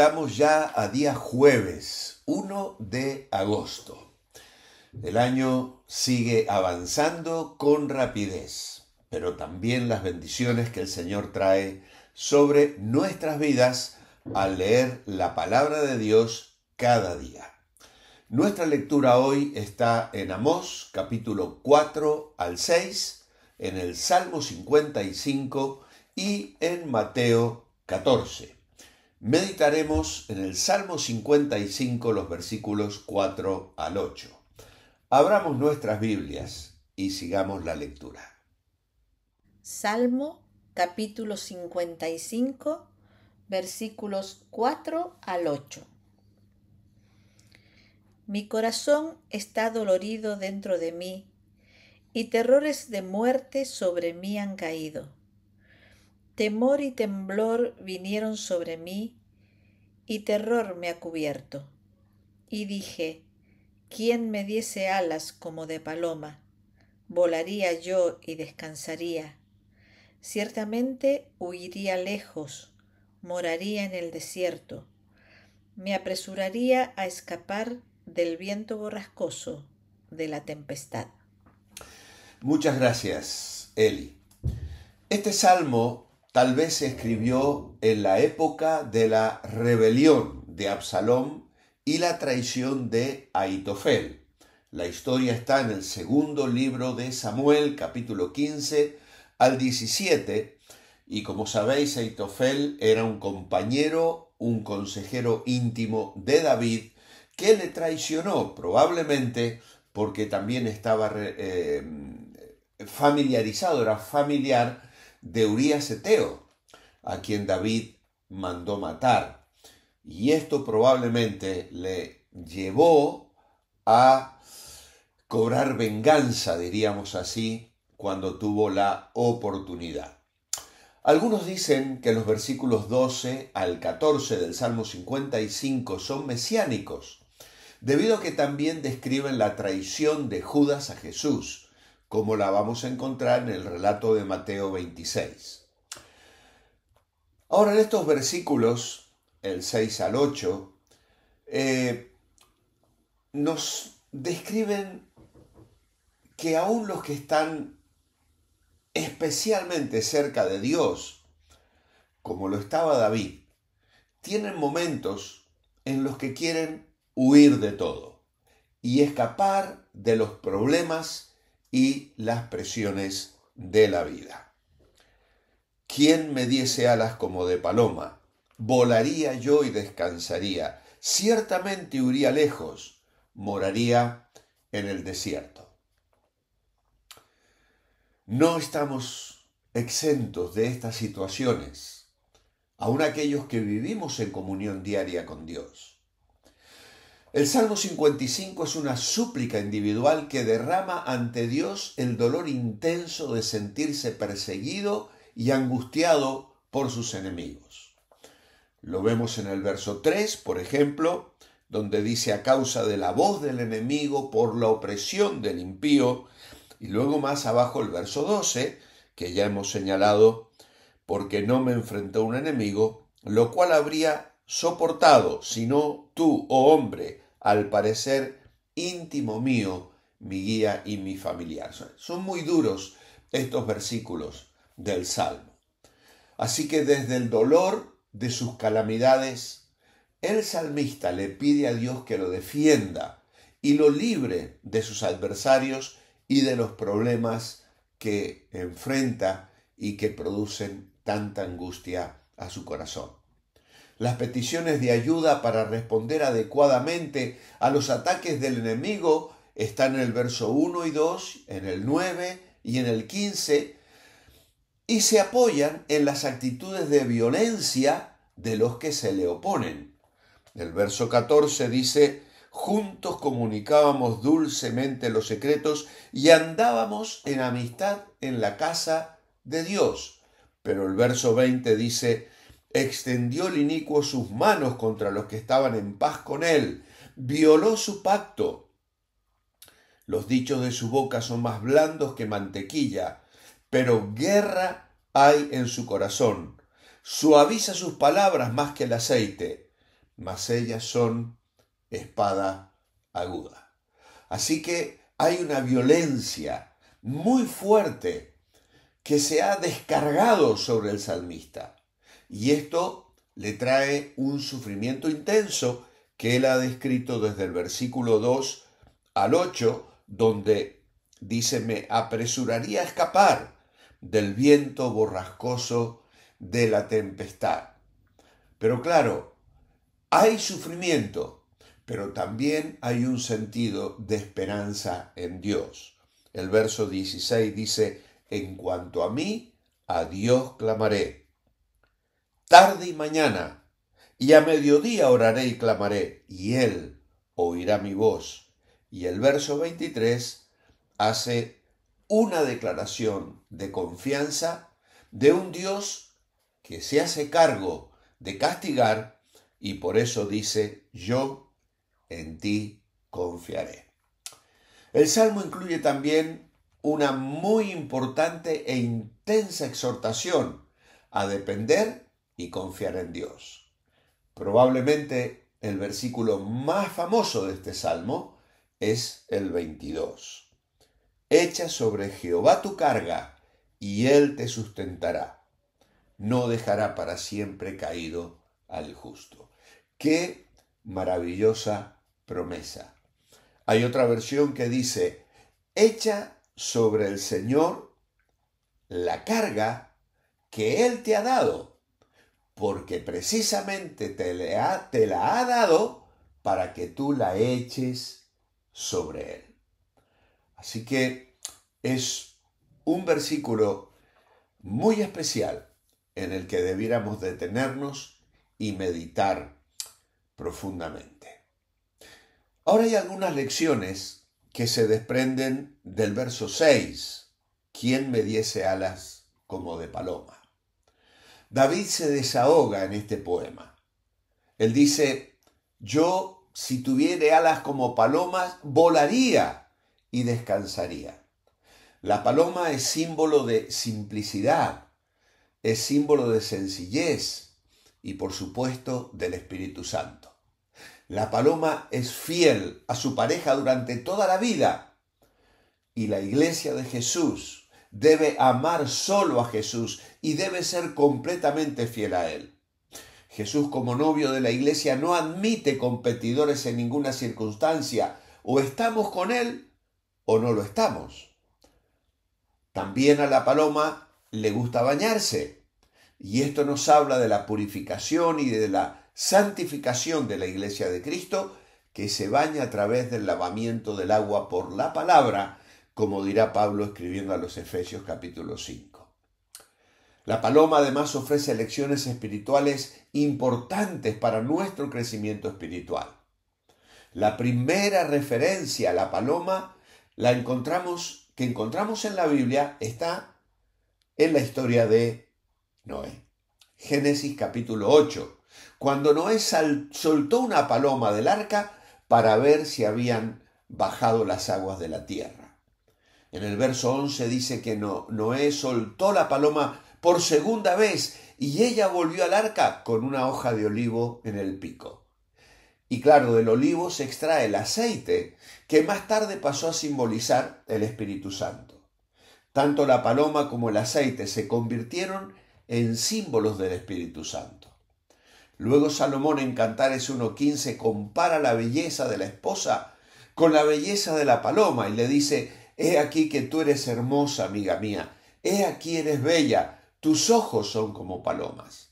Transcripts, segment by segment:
Estamos ya a día jueves, 1 de agosto. El año sigue avanzando con rapidez, pero también las bendiciones que el Señor trae sobre nuestras vidas al leer la palabra de Dios cada día. Nuestra lectura hoy está en Amós capítulo 4 al 6, en el Salmo 55 y en Mateo 14. Meditaremos en el Salmo 55 los versículos 4 al 8. Abramos nuestras Biblias y sigamos la lectura. Salmo capítulo 55 versículos 4 al 8. Mi corazón está dolorido dentro de mí y terrores de muerte sobre mí han caído. Temor y temblor vinieron sobre mí, y terror me ha cubierto. Y dije, ¿quién me diese alas como de paloma? Volaría yo y descansaría. Ciertamente huiría lejos, moraría en el desierto. Me apresuraría a escapar del viento borrascoso, de la tempestad. Muchas gracias, Eli. Este salmo Tal vez se escribió en la época de la rebelión de Absalón y la traición de Aitofel. La historia está en el segundo libro de Samuel, capítulo 15 al 17, y como sabéis, Aitofel era un compañero, un consejero íntimo de David, que le traicionó probablemente porque también estaba eh, eh, familiarizado, era familiar de Urias Eteo, a quien David mandó matar. Y esto probablemente le llevó a cobrar venganza, diríamos así, cuando tuvo la oportunidad. Algunos dicen que los versículos 12 al 14 del Salmo 55 son mesiánicos, debido a que también describen la traición de Judas a Jesús, como la vamos a encontrar en el relato de Mateo 26. Ahora, en estos versículos, el 6 al 8, eh, nos describen que aún los que están especialmente cerca de Dios, como lo estaba David, tienen momentos en los que quieren huir de todo y escapar de los problemas y las presiones de la vida. ¿Quién me diese alas como de paloma? Volaría yo y descansaría. Ciertamente huiría lejos. Moraría en el desierto. No estamos exentos de estas situaciones, aun aquellos que vivimos en comunión diaria con Dios. El Salmo 55 es una súplica individual que derrama ante Dios el dolor intenso de sentirse perseguido y angustiado por sus enemigos. Lo vemos en el verso 3, por ejemplo, donde dice a causa de la voz del enemigo por la opresión del impío, y luego más abajo el verso 12, que ya hemos señalado, porque no me enfrentó un enemigo, lo cual habría soportado, sino tú, oh hombre, al parecer íntimo mío, mi guía y mi familiar. Son muy duros estos versículos del Salmo. Así que desde el dolor de sus calamidades, el salmista le pide a Dios que lo defienda y lo libre de sus adversarios y de los problemas que enfrenta y que producen tanta angustia a su corazón las peticiones de ayuda para responder adecuadamente a los ataques del enemigo están en el verso 1 y 2, en el 9 y en el 15, y se apoyan en las actitudes de violencia de los que se le oponen. El verso 14 dice, juntos comunicábamos dulcemente los secretos y andábamos en amistad en la casa de Dios. Pero el verso 20 dice, Extendió el inicuo sus manos contra los que estaban en paz con él. Violó su pacto. Los dichos de su boca son más blandos que mantequilla, pero guerra hay en su corazón. Suaviza sus palabras más que el aceite, mas ellas son espada aguda. Así que hay una violencia muy fuerte que se ha descargado sobre el salmista. Y esto le trae un sufrimiento intenso que él ha descrito desde el versículo 2 al 8, donde dice, me apresuraría a escapar del viento borrascoso de la tempestad. Pero claro, hay sufrimiento, pero también hay un sentido de esperanza en Dios. El verso 16 dice, en cuanto a mí, a Dios clamaré tarde y mañana, y a mediodía oraré y clamaré, y él oirá mi voz. Y el verso 23 hace una declaración de confianza de un Dios que se hace cargo de castigar y por eso dice, yo en ti confiaré. El Salmo incluye también una muy importante e intensa exhortación a depender y confiar en Dios. Probablemente el versículo más famoso de este salmo es el 22. Echa sobre Jehová tu carga y él te sustentará. No dejará para siempre caído al justo. Qué maravillosa promesa. Hay otra versión que dice, echa sobre el Señor la carga que Él te ha dado porque precisamente te, la ha dado para que tú la eches sobre él. Así que es un versículo muy especial en el que debiéramos detenernos y meditar profundamente. Ahora hay algunas lecciones que se desprenden del verso 6, quien me diese alas como de paloma. David se desahoga en este poema. Él dice, yo si tuviera alas como palomas, volaría y descansaría. La paloma es símbolo de simplicidad, es símbolo de sencillez y por supuesto del Espíritu Santo. La paloma es fiel a su pareja durante toda la vida y la iglesia de Jesús debe amar solo a Jesús y debe ser completamente fiel a Él. Jesús como novio de la iglesia no admite competidores en ninguna circunstancia. O estamos con Él o no lo estamos. También a la paloma le gusta bañarse. Y esto nos habla de la purificación y de la santificación de la iglesia de Cristo que se baña a través del lavamiento del agua por la palabra como dirá Pablo escribiendo a los Efesios capítulo 5. La paloma además ofrece lecciones espirituales importantes para nuestro crecimiento espiritual. La primera referencia a la paloma la encontramos que encontramos en la Biblia está en la historia de Noé. Génesis capítulo 8, cuando Noé soltó una paloma del arca para ver si habían bajado las aguas de la tierra. En el verso 11 dice que Noé soltó la paloma por segunda vez y ella volvió al arca con una hoja de olivo en el pico. Y claro, del olivo se extrae el aceite, que más tarde pasó a simbolizar el Espíritu Santo. Tanto la paloma como el aceite se convirtieron en símbolos del Espíritu Santo. Luego Salomón en Cantares 1.15 compara la belleza de la esposa con la belleza de la paloma y le dice, He aquí que tú eres hermosa, amiga mía. He aquí eres bella. Tus ojos son como palomas.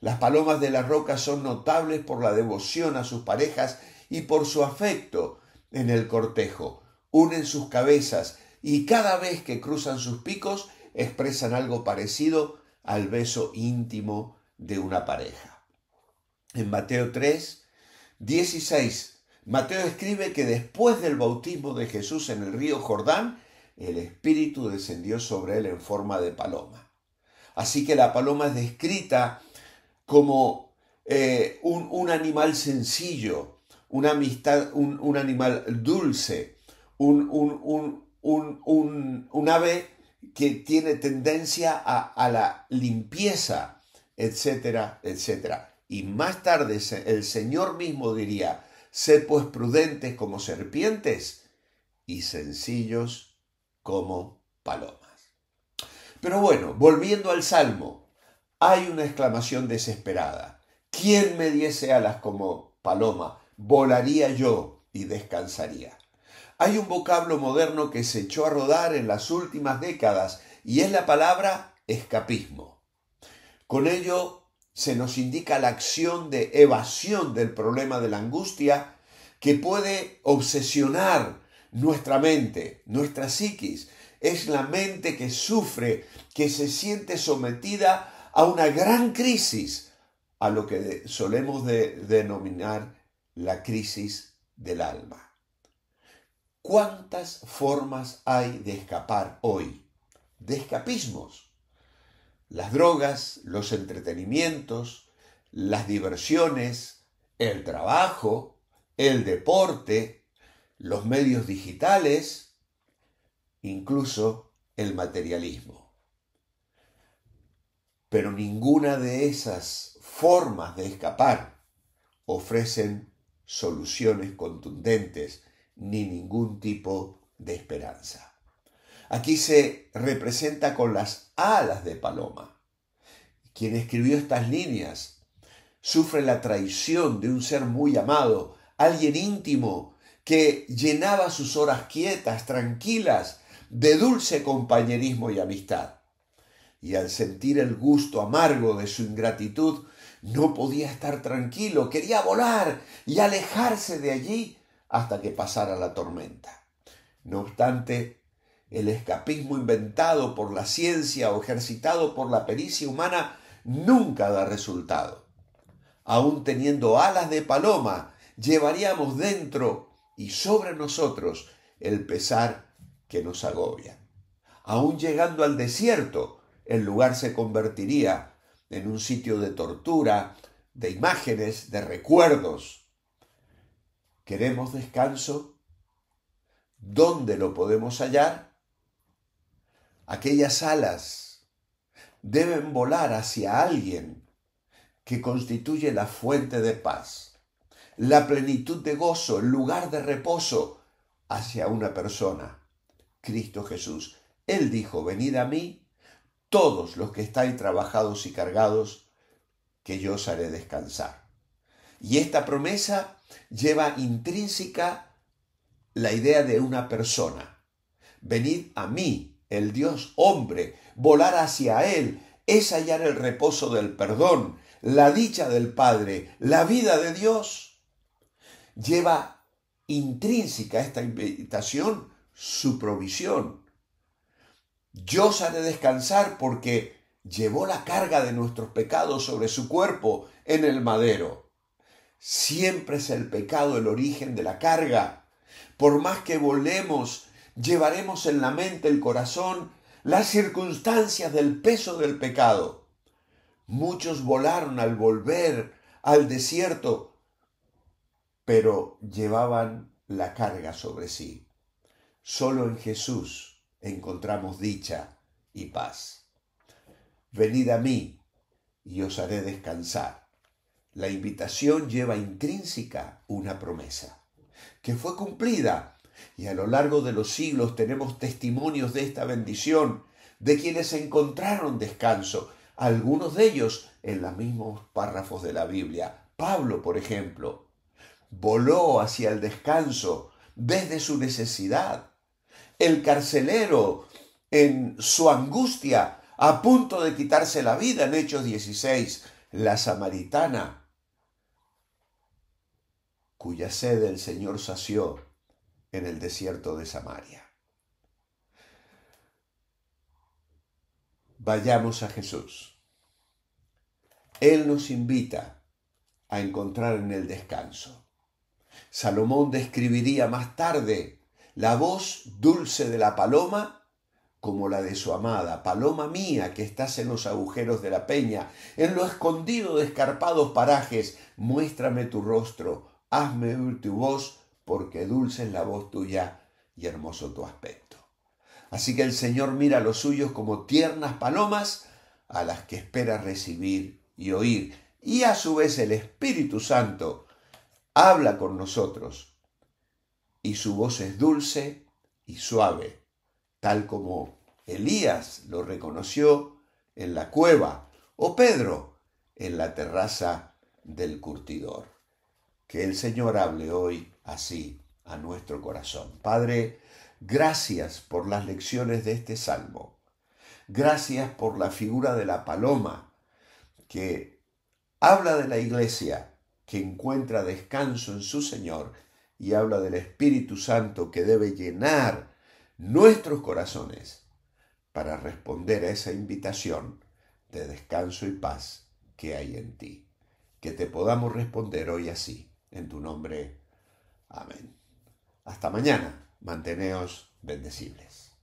Las palomas de la roca son notables por la devoción a sus parejas y por su afecto en el cortejo. Unen sus cabezas y cada vez que cruzan sus picos expresan algo parecido al beso íntimo de una pareja. En Mateo 3, 16 Mateo escribe que después del bautismo de Jesús en el río Jordán, el Espíritu descendió sobre él en forma de paloma. Así que la paloma es descrita como eh, un, animal sencillo, una amistad, un, animal dulce, un, ave que tiene tendencia a, a la limpieza, etcétera, etcétera. Y más tarde el Señor mismo diría, Sed pues prudentes como serpientes y sencillos como palomas. Pero bueno, volviendo al Salmo, hay una exclamación desesperada. ¿Quién me diese alas como paloma? Volaría yo y descansaría. Hay un vocablo moderno que se echó a rodar en las últimas décadas y es la palabra escapismo. Con ello se nos indica la acción de evasión del problema de la angustia que puede obsesionar nuestra mente, nuestra psiquis. Es la mente que sufre, que se siente sometida a una gran crisis, a lo que solemos denominar la crisis del alma. ¿Cuántas formas hay de escapar hoy? De escapismos las drogas, los entretenimientos, las diversiones, el trabajo, el deporte, los medios digitales, incluso el materialismo. Pero ninguna de esas formas de escapar ofrecen soluciones contundentes ni ningún tipo de esperanza. Aquí se representa con las alas de paloma. Quien escribió estas líneas sufre la traición de un ser muy amado, alguien íntimo, que llenaba sus horas quietas, tranquilas, de dulce compañerismo y amistad. Y al sentir el gusto amargo de su ingratitud, no podía estar tranquilo, quería volar y alejarse de allí hasta que pasara la tormenta. No obstante, el escapismo inventado por la ciencia o ejercitado por la pericia humana nunca da resultado. Aún teniendo alas de paloma, llevaríamos dentro y sobre nosotros el pesar que nos agobia. Aún llegando al desierto, el lugar se convertiría en un sitio de tortura, de imágenes, de recuerdos. ¿Queremos descanso? ¿Dónde lo podemos hallar? Aquellas alas deben volar hacia alguien que constituye la fuente de paz, la plenitud de gozo, el lugar de reposo hacia una persona, Cristo Jesús. Él dijo, venid a mí todos los que estáis trabajados y cargados, que yo os haré descansar. Y esta promesa lleva intrínseca la idea de una persona. Venid a mí el Dios hombre, volar hacia Él, es hallar el reposo del perdón, la dicha del Padre, la vida de Dios. Lleva intrínseca esta invitación su provisión. Yo os haré descansar porque llevó la carga de nuestros pecados sobre su cuerpo en el madero. Siempre es el pecado el origen de la carga. Por más que volemos llevaremos en la mente, el corazón, las circunstancias del peso del pecado. Muchos volaron al volver al desierto, pero llevaban la carga sobre sí. Solo en Jesús encontramos dicha y paz. Venid a mí y os haré descansar. La invitación lleva intrínseca una promesa, que fue cumplida y a lo largo de los siglos tenemos testimonios de esta bendición, de quienes encontraron descanso, algunos de ellos en los mismos párrafos de la Biblia. Pablo, por ejemplo, voló hacia el descanso desde su necesidad. El carcelero, en su angustia, a punto de quitarse la vida en Hechos 16, la samaritana, cuya sed el Señor sació en el desierto de Samaria. Vayamos a Jesús. Él nos invita a encontrar en el descanso. Salomón describiría más tarde la voz dulce de la paloma como la de su amada, paloma mía que estás en los agujeros de la peña, en lo escondido de escarpados parajes, muéstrame tu rostro, hazme oír tu voz porque dulce es la voz tuya y hermoso tu aspecto. Así que el Señor mira a los suyos como tiernas palomas a las que espera recibir y oír. Y a su vez el Espíritu Santo habla con nosotros y su voz es dulce y suave, tal como Elías lo reconoció en la cueva o Pedro en la terraza del curtidor. Que el Señor hable hoy así a nuestro corazón. Padre, gracias por las lecciones de este salmo. Gracias por la figura de la paloma que habla de la iglesia que encuentra descanso en su Señor y habla del Espíritu Santo que debe llenar nuestros corazones para responder a esa invitación de descanso y paz que hay en ti. Que te podamos responder hoy así en tu nombre. Amén. Hasta mañana. Manteneos bendecibles.